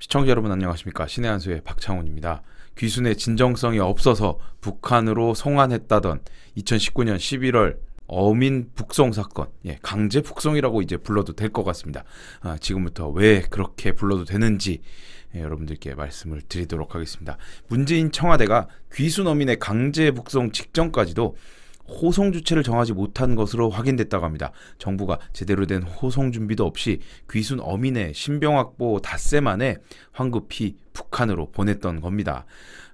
시청자 여러분 안녕하십니까 신의 한수의 박창훈입니다. 귀순의 진정성이 없어서 북한으로 송환했다던 2019년 11월 어민 북송 사건, 예, 강제 북송이라고 이제 불러도 될 것 같습니다. 아, 지금부터 왜 그렇게 불러도 되는지 예, 여러분들께 말씀을 드리도록 하겠습니다. 문재인 청와대가 귀순 어민의 강제 북송 직전까지도 호송 주체를 정하지 못한 것으로 확인됐다고 합니다. 정부가 제대로 된 호송 준비도 없이 귀순 어민의 신병 확보 닷새 만에 황급히 북한으로 보냈던 겁니다.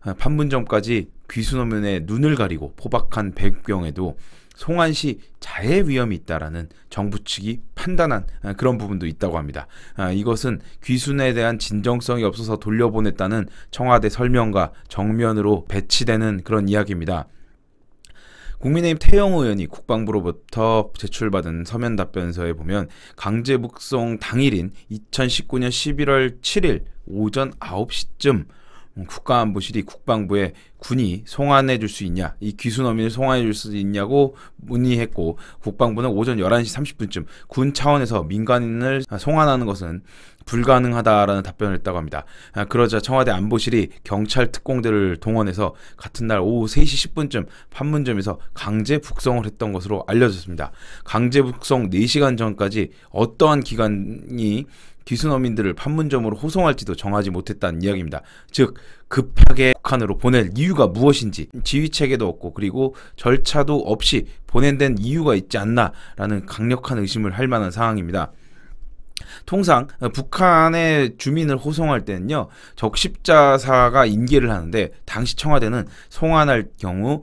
아, 판문 점까지 귀순 어민의 눈을 가리고 포박한 백경에도 송환시 자해 위험이 있다라는 정부 측이 판단한 아, 그런 부분도 있다고 합니다. 아, 이것은 귀순에 대한 진정성이 없어서 돌려보냈다는 청와대 설명과 정면으로 배치되는 그런 이야기입니다. 국민의힘 태영호 의원이 국방부로부터 제출받은 서면 답변서에 보면 강제 북송 당일인 2019년 11월 7일 오전 9시쯤 국가안보실이 국방부에 군이 송환해 줄 수 있냐 이 귀순어민을 송환해 줄 수 있냐고 문의했고 국방부는 오전 11시 30분쯤 군 차원에서 민간인을 송환하는 것은 불가능하다라는 답변을 했다고 합니다. 아, 그러자 청와대 안보실이 경찰 특공대를 동원해서 같은 날 오후 3시 10분쯤 판문점에서 강제 북송을 했던 것으로 알려졌습니다. 강제 북송 4시간 전까지 어떠한 기간이귀순어민들을 판문점으로 호송할지도 정하지 못했다는 이야기입니다. 즉 급하게 북한으로 보낼 이유가 무엇인지 지휘 체계도 없고 그리고 절차도 없이 보낸된 이유가 있지 않나라는 강력한 의심을 할 만한 상황입니다. 통상 어, 북한의 주민을 호송할 때는요 적십자사가 인계를 하는데 당시 청와대는 송환할 경우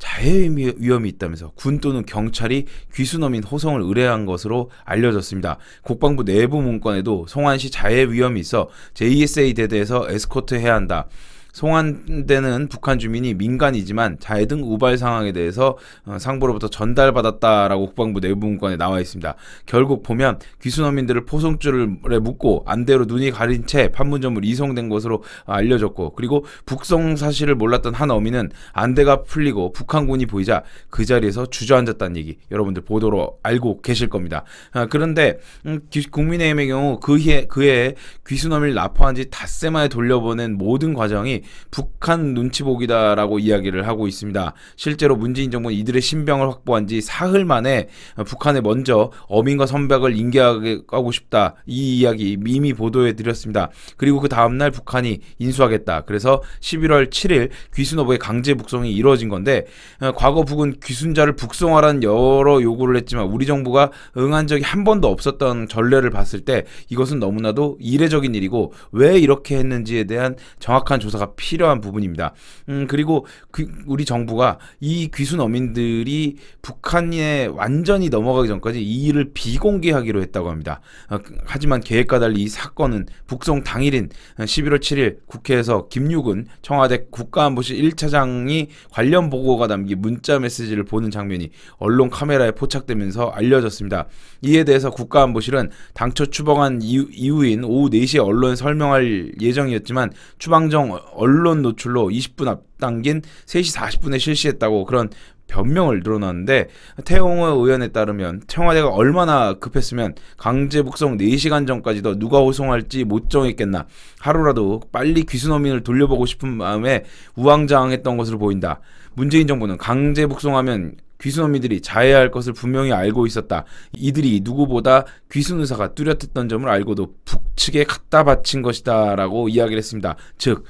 자해 위험이 있다면서 군 또는 경찰이 귀순어민 호성을 의뢰한 것으로 알려졌습니다. 국방부 내부 문건에도 송환 시 자해 위험이 있어 JSA 대대에서 에스코트해야 한다. 송환되는 북한 주민이 민간이지만 자해등 우발 상황에 대해서 어, 상부로부터 전달받았다라고 국방부 내부문건에 나와 있습니다. 결국 보면 귀순어민들을 포송줄에 묶고 안대로 눈이 가린 채 판문점으로 이송된 것으로 아, 알려졌고 그리고 북송 사실을 몰랐던 한 어민은 안대가 풀리고 북한군이 보이자 그 자리에서 주저앉았다는 얘기 여러분들 보도로 알고 계실 겁니다. 아, 그런데 음, 국민의힘의 경우 그해 그해 귀순어민을 납포한 지 닷새 만에 돌려보낸 모든 과정이 북한 눈치 보기다라고 이야기를 하고 있습니다. 실제로 문재인 정부는 이들의 신병을 확보한 지 사흘 만에 북한에 먼저 어민과 선박을 인계하고 싶다 이 이야기 이미 보도해 드렸습니다. 그리고 그 다음날 북한이 인수하겠다. 그래서 11월 7일 귀순어부의 강제 북송이 이루어진 건데 어, 과거 북은 귀순자를 북송하라는 여러 요구를 했지만 우리 정부가 응한 적이 한 번도 없었던 전례를 봤을 때 이것은 너무나도 이례적인 일이고 왜 이렇게 했는지에 대한 정확한 조사가 필요한 부분입니다. 음, 그리고 귀, 우리 정부가 이 귀순 어민들이 북한에 완전히 넘어가기 전까지 이 일을 비공개하기로 했다고 합니다. 어, 그, 하지만 계획과 달리 이 사건은 북송 당일인 11월 어, 7일 국회에서 김유근 청와대 국가안보실 1차장이 관련 보고가 담긴 문자 메시지를 보는 장면이 언론 카메라에 포착되면서 알려졌습니다. 이에 대해서 국가안보실은 당초 추방한 이후, 이후인 오후 4시에 언론에 설명할 예정이었지만 추방정 언론 노출로 20분 앞당긴 3시 40분에 실시했다고 그런 변명을 늘어놨는데 태용호 의원에 따르면 청와대가 얼마나 급했으면 강제 북송 4시간 전까지도 누가 호송할지 못 정했겠나 하루라도 빨리 귀순어민을 돌려보고 싶은 마음에 우왕좌왕했던 것으로 보인다. 문재인 정부는 강제 북송하면 귀순어민들이 자해할 것을 분명히 알고 있었다. 이들이 누구보다 귀순 의사가 뚜렷했던 점을 알고도 북측에 갖다 바친 것이다라고 이야기를 했습니다. 즉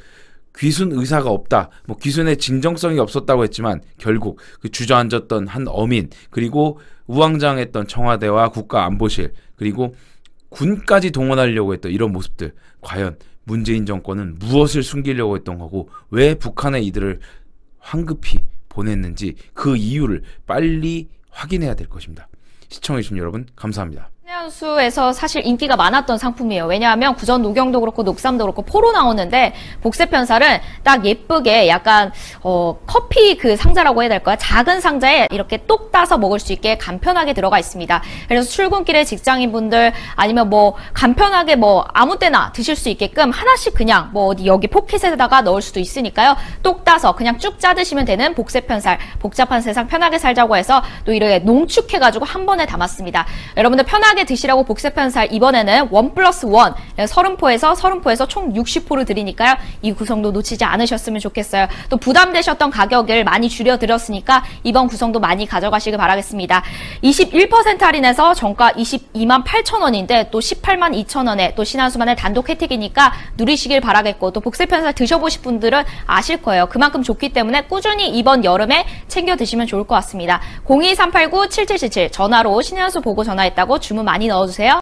귀순 의사가 없다. 뭐 귀순의 진정성이 없었다고 했지만 결국 그 주저앉았던 한 어민 그리고 우왕장했던 청와대와 국가안보실 그리고 군까지 동원하려고 했던 이런 모습들 과연 문재인 정권은 무엇을 숨기려고 했던 거고 왜 북한의 이들을 황급히 보냈는지 그 이유를 빨리 확인해야 될 것입니다. 시청해주신 여러분 감사합니다. 천연수에서 사실 인기가 많았던 상품이에요. 왜냐하면 구전 녹용도 그렇고 녹삼도 그렇고 포로 나오는데 복세편살은 딱 예쁘게 약간 어, 커피 그 상자라고 해야 될까요? 작은 상자에 이렇게 똑 따서 먹을 수 있게 간편하게 들어가 있습니다. 그래서 출근길에 직장인분들 아니면 뭐 간편하게 뭐 아무 때나 드실 수 있게끔 하나씩 그냥 뭐 어디 여기 포켓에다가 넣을 수도 있으니까요. 똑 따서 그냥 쭉 짜드시면 되는 복세편살 복잡한 세상 편하게 살자고 해서 또 이렇게 농축해가지고 한 번에 담았습니다. 여러분들 편하게 드시라고 복세편 살 이번에는 원 플러스 원 30포에서 30포에서 총 60포를 드리니까요. 이 구성도 놓치지 않으셨으면 좋겠어요. 또 부담되셨던 가격을 많이 줄여드렸으니까 이번 구성도 많이 가져가시길 바라겠습니다. 21% 할인해서 정가 22만 8천 원인데 또 18만 2천 원에 또 신한수만의 단독 혜택이니까 누리시길 바라겠고 또 복세편 살 드셔보실 분들은 아실 거예요. 그만큼 좋기 때문에 꾸준히 이번 여름에 챙겨 드시면 좋을 것 같습니다. 02389-7777 전화로 신한수 보고 전화했다고 주문 많이 많이 넣어주세요.